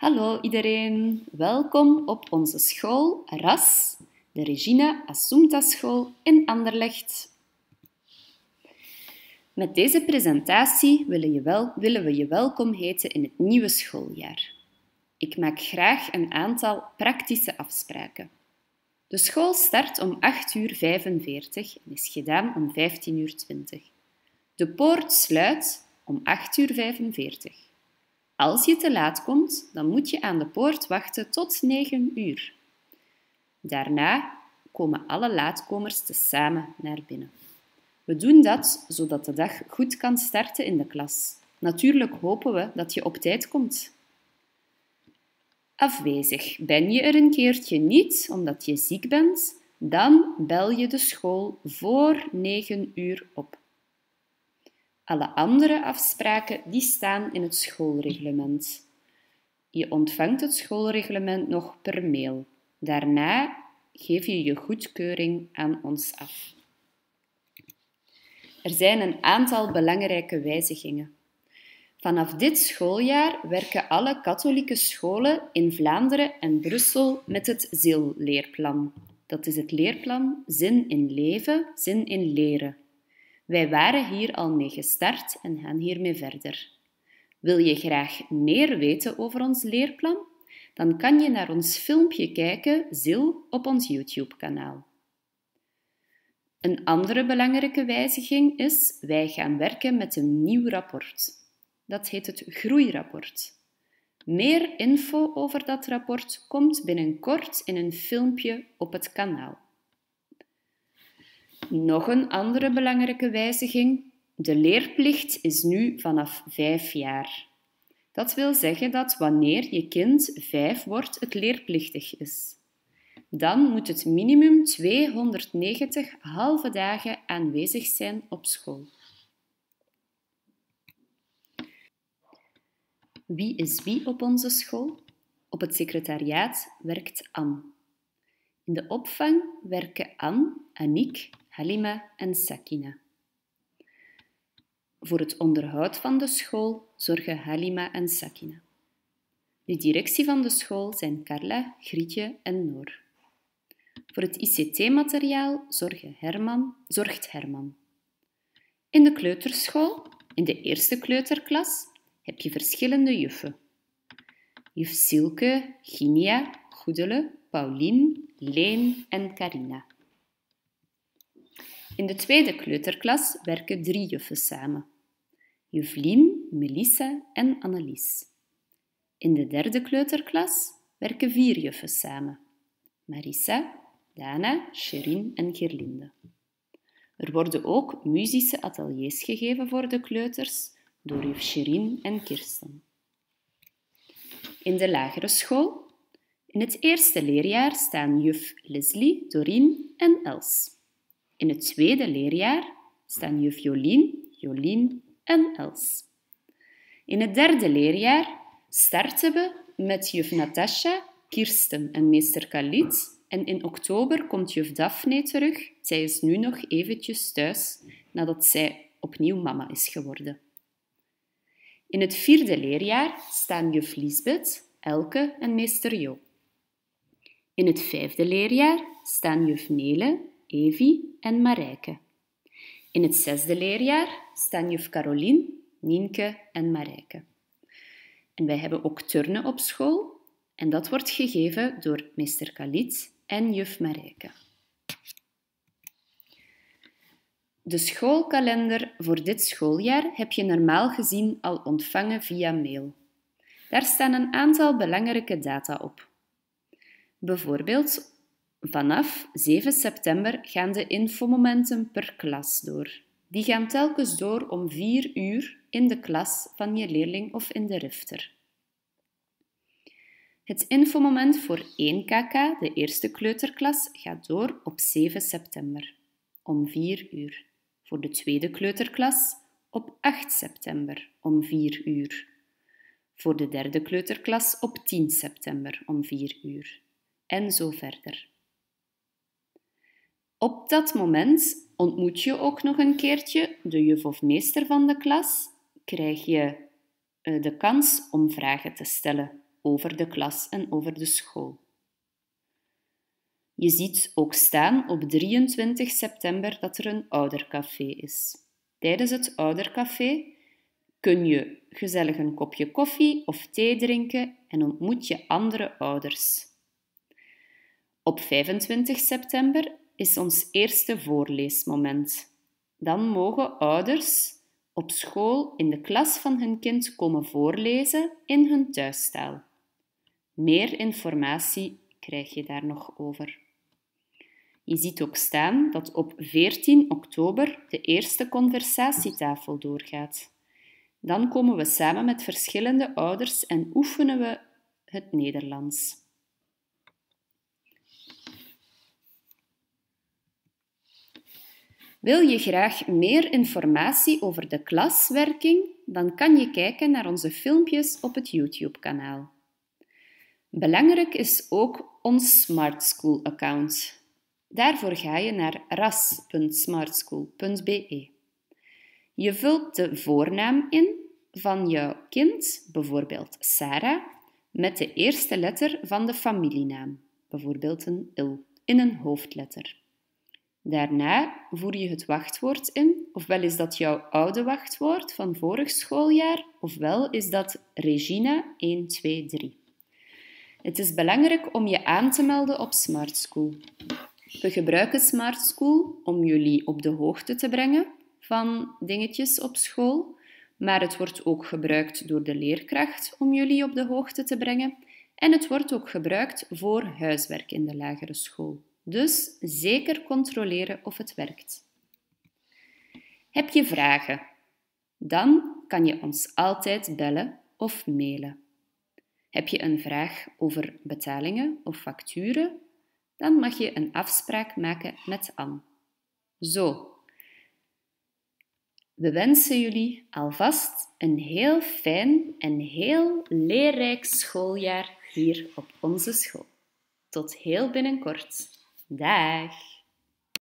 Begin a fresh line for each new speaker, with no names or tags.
Hallo iedereen, welkom op onze school RAS, de Regina Assumpta School in Anderlecht. Met deze presentatie willen, je wel, willen we je welkom heten in het nieuwe schooljaar. Ik maak graag een aantal praktische afspraken. De school start om 8.45 uur en is gedaan om 15.20 uur. De poort sluit om 8.45 uur. Als je te laat komt, dan moet je aan de poort wachten tot 9 uur. Daarna komen alle laatkomers tezamen naar binnen. We doen dat zodat de dag goed kan starten in de klas. Natuurlijk hopen we dat je op tijd komt. Afwezig. Ben je er een keertje niet omdat je ziek bent, dan bel je de school voor 9 uur op. Alle andere afspraken die staan in het schoolreglement. Je ontvangt het schoolreglement nog per mail. Daarna geef je je goedkeuring aan ons af. Er zijn een aantal belangrijke wijzigingen. Vanaf dit schooljaar werken alle katholieke scholen in Vlaanderen en Brussel met het ZIL-leerplan. Dat is het leerplan Zin in Leven, Zin in Leren. Wij waren hier al mee gestart en gaan hiermee verder. Wil je graag meer weten over ons leerplan? Dan kan je naar ons filmpje kijken, Zil, op ons YouTube-kanaal. Een andere belangrijke wijziging is, wij gaan werken met een nieuw rapport. Dat heet het Groeirapport. Meer info over dat rapport komt binnenkort in een filmpje op het kanaal. Nog een andere belangrijke wijziging. De leerplicht is nu vanaf vijf jaar. Dat wil zeggen dat wanneer je kind vijf wordt, het leerplichtig is. Dan moet het minimum 290 halve dagen aanwezig zijn op school. Wie is wie op onze school? Op het secretariaat werkt Anne. In de opvang werken Anne, Aniek, Halima en Sakina. Voor het onderhoud van de school zorgen Halima en Sakina. De directie van de school zijn Carla, Grietje en Noor. Voor het ICT-materiaal Herman, zorgt Herman. In de kleuterschool, in de eerste kleuterklas, heb je verschillende juffen. Juf Silke, Ginia, Goedele, Paulien, Leen en Carina. In de tweede kleuterklas werken drie juffen samen. Juf Lien, Melissa en Annelies. In de derde kleuterklas werken vier juffen samen. Marissa, Dana, Sherin en Gerlinde. Er worden ook muzische ateliers gegeven voor de kleuters door juf Sherin en Kirsten. In de lagere school. In het eerste leerjaar staan juf Leslie, Dorien en Els. In het tweede leerjaar staan juf Jolien, Jolien en Els. In het derde leerjaar starten we met juf Natasha, Kirsten en meester Khalid. En in oktober komt juf Daphne terug. Zij is nu nog eventjes thuis nadat zij opnieuw mama is geworden. In het vierde leerjaar staan juf Lisbeth, Elke en meester Jo. In het vijfde leerjaar staan juf Nele, Evi en Marijke. In het zesde leerjaar staan juf Carolien, Nienke en Marijke. En wij hebben ook turnen op school en dat wordt gegeven door meester Kalit en juf Marijke. De schoolkalender voor dit schooljaar heb je normaal gezien al ontvangen via mail. Daar staan een aantal belangrijke data op. Bijvoorbeeld Vanaf 7 september gaan de infomomenten per klas door. Die gaan telkens door om 4 uur in de klas van je leerling of in de rifter. Het infomoment voor 1KK, de eerste kleuterklas, gaat door op 7 september om 4 uur. Voor de tweede kleuterklas op 8 september om 4 uur. Voor de derde kleuterklas op 10 september om 4 uur. En zo verder. Op dat moment ontmoet je ook nog een keertje de juf of meester van de klas, krijg je eh, de kans om vragen te stellen over de klas en over de school. Je ziet ook staan op 23 september dat er een oudercafé is. Tijdens het oudercafé kun je gezellig een kopje koffie of thee drinken en ontmoet je andere ouders. Op 25 september is ons eerste voorleesmoment. Dan mogen ouders op school in de klas van hun kind komen voorlezen in hun thuistaal. Meer informatie krijg je daar nog over. Je ziet ook staan dat op 14 oktober de eerste conversatietafel doorgaat. Dan komen we samen met verschillende ouders en oefenen we het Nederlands. Wil je graag meer informatie over de klaswerking? Dan kan je kijken naar onze filmpjes op het YouTube-kanaal. Belangrijk is ook ons Smart School account. Daarvoor ga je naar ras.smartschool.be. Je vult de voornaam in van jouw kind, bijvoorbeeld Sarah, met de eerste letter van de familienaam, bijvoorbeeld een il, in een hoofdletter. Daarna voer je het wachtwoord in, ofwel is dat jouw oude wachtwoord van vorig schooljaar, ofwel is dat Regina123. Het is belangrijk om je aan te melden op Smart School. We gebruiken Smart School om jullie op de hoogte te brengen van dingetjes op school, maar het wordt ook gebruikt door de leerkracht om jullie op de hoogte te brengen en het wordt ook gebruikt voor huiswerk in de lagere school. Dus zeker controleren of het werkt. Heb je vragen? Dan kan je ons altijd bellen of mailen. Heb je een vraag over betalingen of facturen? Dan mag je een afspraak maken met Anne. Zo. We wensen jullie alvast een heel fijn en heel leerrijk schooljaar hier op onze school. Tot heel binnenkort. Dag!